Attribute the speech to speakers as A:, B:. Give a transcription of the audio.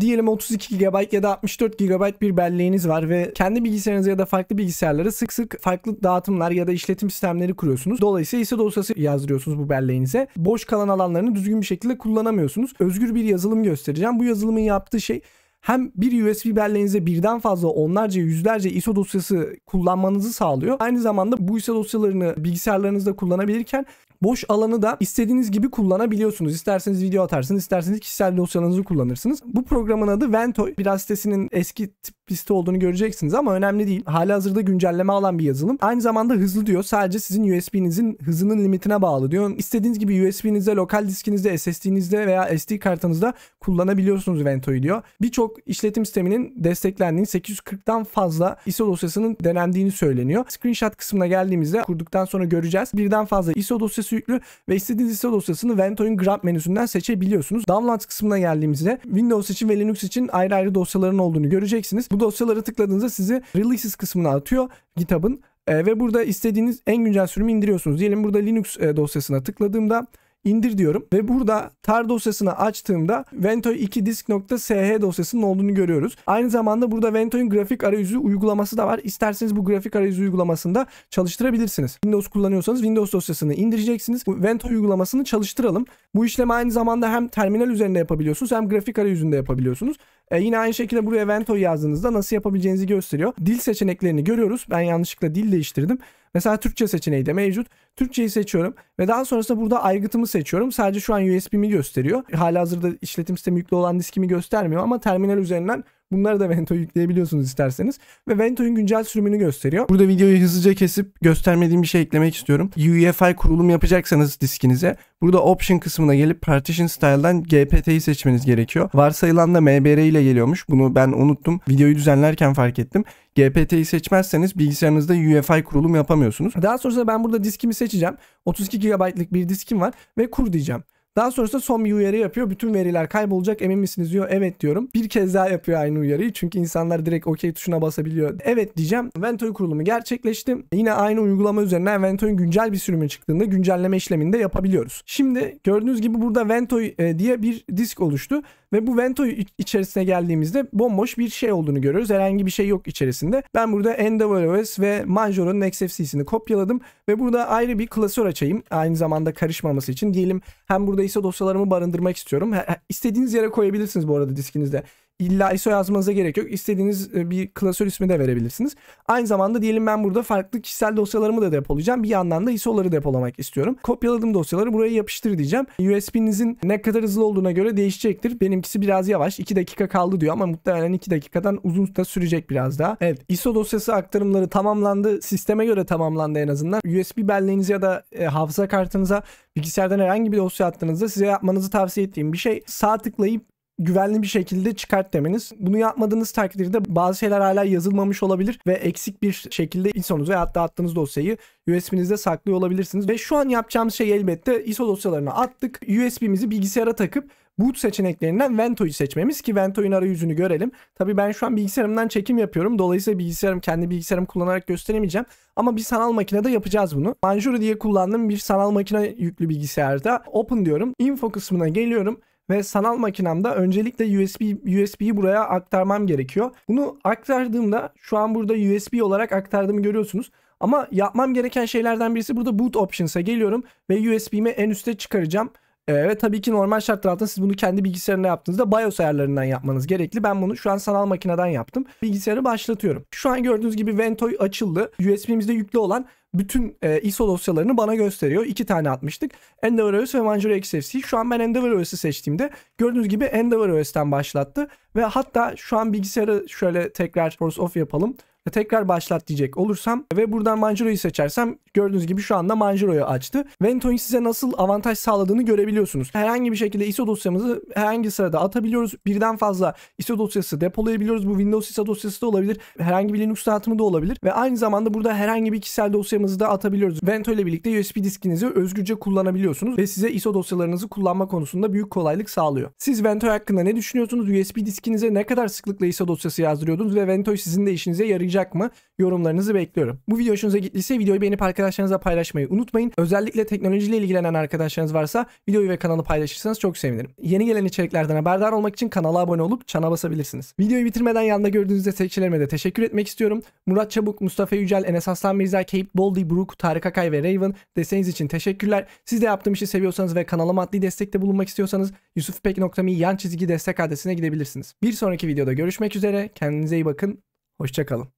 A: Diyelim 32 GB ya da 64 GB bir belleğiniz var ve kendi bilgisayarınıza ya da farklı bilgisayarlara sık sık farklı dağıtımlar ya da işletim sistemleri kuruyorsunuz. Dolayısıyla ise dosyası yazdırıyorsunuz bu belleğinize. Boş kalan alanlarını düzgün bir şekilde kullanamıyorsunuz. Özgür bir yazılım göstereceğim. Bu yazılımın yaptığı şey hem bir USB belleğinize birden fazla onlarca yüzlerce ISO dosyası kullanmanızı sağlıyor. Aynı zamanda bu ISO dosyalarını bilgisayarlarınızda kullanabilirken Boş alanı da istediğiniz gibi kullanabiliyorsunuz. İsterseniz video atarsınız, isterseniz kişisel dosyalarınızı kullanırsınız. Bu programın adı Ventoy. Biraz sitesinin eski tip pisti olduğunu göreceksiniz ama önemli değil. Hali hazırda güncelleme alan bir yazılım. Aynı zamanda hızlı diyor. Sadece sizin USB'nizin hızının limitine bağlı diyor. İstediğiniz gibi USB'nizde, lokal diskinizde, SSD'nizde veya SD kartınızda kullanabiliyorsunuz Vento'yu diyor. Birçok işletim sisteminin desteklendiği 840'tan fazla ISO dosyasının denendiğini söyleniyor. Screenshot kısmına geldiğimizde kurduktan sonra göreceğiz. Birden fazla ISO dosyası yüklü ve istediğiniz ISO dosyasını Vento'nun Grab menüsünden seçebiliyorsunuz. Downloads kısmına geldiğimizde Windows için ve Linux için ayrı ayrı dosyaların olduğunu göreceksiniz. Bu bu dosyaları tıkladığınızda sizi releases kısmına atıyor GitHub'ın e, ve burada istediğiniz en güncel sürümü indiriyorsunuz. Diyelim burada Linux e, dosyasına tıkladığımda indir diyorum ve burada tar dosyasını açtığımda ventoy 2 disk.sh dosyasının olduğunu görüyoruz. Aynı zamanda burada Ventoy'un grafik arayüzü uygulaması da var. İsterseniz bu grafik arayüzü uygulamasında çalıştırabilirsiniz. Windows kullanıyorsanız Windows dosyasını indireceksiniz. Bu Ventoy uygulamasını çalıştıralım. Bu işlemi aynı zamanda hem terminal üzerinde yapabiliyorsunuz hem grafik arayüzünde yapabiliyorsunuz. E, yine aynı şekilde buraya Vento'yu yazdığınızda nasıl yapabileceğinizi gösteriyor. Dil seçeneklerini görüyoruz. Ben yanlışlıkla dil değiştirdim. Mesela Türkçe seçeneği de mevcut. Türkçeyi seçiyorum ve daha sonrasında burada aygıtımı seçiyorum. Sadece şu an USB'mi gösteriyor. Halihazırda işletim sistemi yüklü olan diskimi göstermiyor ama terminal üzerinden Bunları da Vento'ya yükleyebiliyorsunuz isterseniz. Ve Vento'nun güncel sürümünü gösteriyor. Burada videoyu hızlıca kesip göstermediğim bir şey eklemek istiyorum. UEFI kurulum yapacaksanız diskinize burada option kısmına gelip partition style'dan GPT'yi seçmeniz gerekiyor. Varsayılan da MBR ile geliyormuş. Bunu ben unuttum. Videoyu düzenlerken fark ettim. GPT'yi seçmezseniz bilgisayarınızda UEFI kurulum yapamıyorsunuz. Daha sonrasında ben burada diskimi seçeceğim. 32 GB'lık bir diskim var ve kur diyeceğim. Daha sonrasında son bir uyarı yapıyor. Bütün veriler kaybolacak emin misiniz diyor. Evet diyorum. Bir kez daha yapıyor aynı uyarıyı. Çünkü insanlar direkt OK tuşuna basabiliyor. Evet diyeceğim. Ventoy kurulumu gerçekleşti. Yine aynı uygulama üzerinden Ventoy'un güncel bir sürümü çıktığında güncelleme işleminde yapabiliyoruz. Şimdi gördüğünüz gibi burada Ventoy e, diye bir disk oluştu. Ve bu Vento içerisine geldiğimizde bomboş bir şey olduğunu görüyoruz. Herhangi bir şey yok içerisinde. Ben burada NWOS ve Manjoro'nun XFC'sini kopyaladım ve burada ayrı bir klasör açayım. Aynı zamanda karışmaması için. Diyelim hem burada ise dosyalarımı barındırmak istiyorum. İstediğiniz yere koyabilirsiniz bu arada diskinizde. İlla ISO yazmanıza gerek yok. İstediğiniz e, bir klasör ismi de verebilirsiniz. Aynı zamanda diyelim ben burada farklı kişisel dosyalarımı da depolayacağım. Bir yandan da ISO'ları depolamak istiyorum. Kopyaladığım dosyaları buraya yapıştır diyeceğim. USB'nizin ne kadar hızlı olduğuna göre değişecektir. Benimkisi biraz yavaş. 2 dakika kaldı diyor ama muhtemelen 2 dakikadan uzun da sürecek biraz daha. Evet ISO dosyası aktarımları tamamlandı. Sisteme göre tamamlandı en azından. USB belleğinize ya da e, hafıza kartınıza bilgisayardan herhangi bir dosya attığınızda size yapmanızı tavsiye ettiğim bir şey. Sağ tıklayıp güvenli bir şekilde çıkart demeniz. Bunu yapmadığınız takdirde bazı şeyler hala yazılmamış olabilir ve eksik bir şekilde ISO'nuzu veya da attığınız dosyayı USB'nizde saklıyor olabilirsiniz. Ve şu an yapacağımız şey elbette ISO dosyalarını attık. USB'mizi bilgisayara takıp boot seçeneklerinden Vento'yu seçmemiz ki Ventoy'un arayüzünü görelim. Tabi ben şu an bilgisayarımdan çekim yapıyorum. Dolayısıyla bilgisayarım kendi bilgisayarım kullanarak gösteremeyeceğim. Ama bir sanal makinede yapacağız bunu. Manjuru diye kullandığım bir sanal makine yüklü bilgisayarda open diyorum. Info kısmına geliyorum ve sanal makinemde öncelikle USB USB'yi buraya aktarmam gerekiyor. Bunu aktardığımda şu an burada USB olarak aktardığımı görüyorsunuz. Ama yapmam gereken şeylerden birisi burada boot options'a geliyorum ve USB'mi en üste çıkaracağım. Ee, ve tabii ki normal şartlar altında siz bunu kendi bilgisayarına yaptığınızda BIOS ayarlarından yapmanız gerekli. Ben bunu şu an sanal makineden yaptım. Bilgisayarı başlatıyorum. Şu an gördüğünüz gibi Ventoy açıldı. USB'mizde yüklü olan bütün e, ISO dosyalarını bana gösteriyor. İki tane atmıştık. OS ve Manjaro XFC. Şu an ben EndeavorOS'ı seçtiğimde gördüğünüz gibi EndeavorOS'ten başlattı. Ve hatta şu an bilgisayarı şöyle tekrar force off yapalım tekrar başlat diyecek olursam ve buradan Manjiro'yu seçersem gördüğünüz gibi şu anda Manjiro'yu açtı. Ventoin size nasıl avantaj sağladığını görebiliyorsunuz. Herhangi bir şekilde ISO dosyamızı herhangi sırada atabiliyoruz. Birden fazla ISO dosyası depolayabiliyoruz. Bu Windows ISO dosyası da olabilir. Herhangi bir Linux dağıtımı da olabilir. Ve aynı zamanda burada herhangi bir kişisel dosyamızı da atabiliyoruz. Vento ile birlikte USB diskinizi özgürce kullanabiliyorsunuz ve size ISO dosyalarınızı kullanma konusunda büyük kolaylık sağlıyor. Siz Vento hakkında ne düşünüyorsunuz? USB diskinize ne kadar sıklıkla ISO dosyası yazdırıyordunuz ve Vento sizin de işinize yarayacak olacak mı? Yorumlarınızı bekliyorum. Bu video hoşunuza gittiyse videoyu beğenip arkadaşlarınızla paylaşmayı unutmayın. Özellikle teknolojiyle ilgilenen arkadaşlarınız varsa videoyu ve kanalı paylaşırsanız çok sevinirim. Yeni gelen içeriklerden haberdar olmak için kanala abone olup çana basabilirsiniz. Videoyu bitirmeden yanında gördüğünüz destekçilerime de teşekkür etmek istiyorum. Murat Çabuk, Mustafa Yücel, Enes Aslan Mirza, Cape Boldy, Brook, Tarık Akay ve Raven deseniz için teşekkürler. Siz de yaptığım işi seviyorsanız ve kanala maddi destekte bulunmak istiyorsanız yusufpek.me yan çizgi destek adresine gidebilirsiniz. Bir sonraki videoda görüşmek üzere. Kendinize iyi bakın. Hoşçakalın.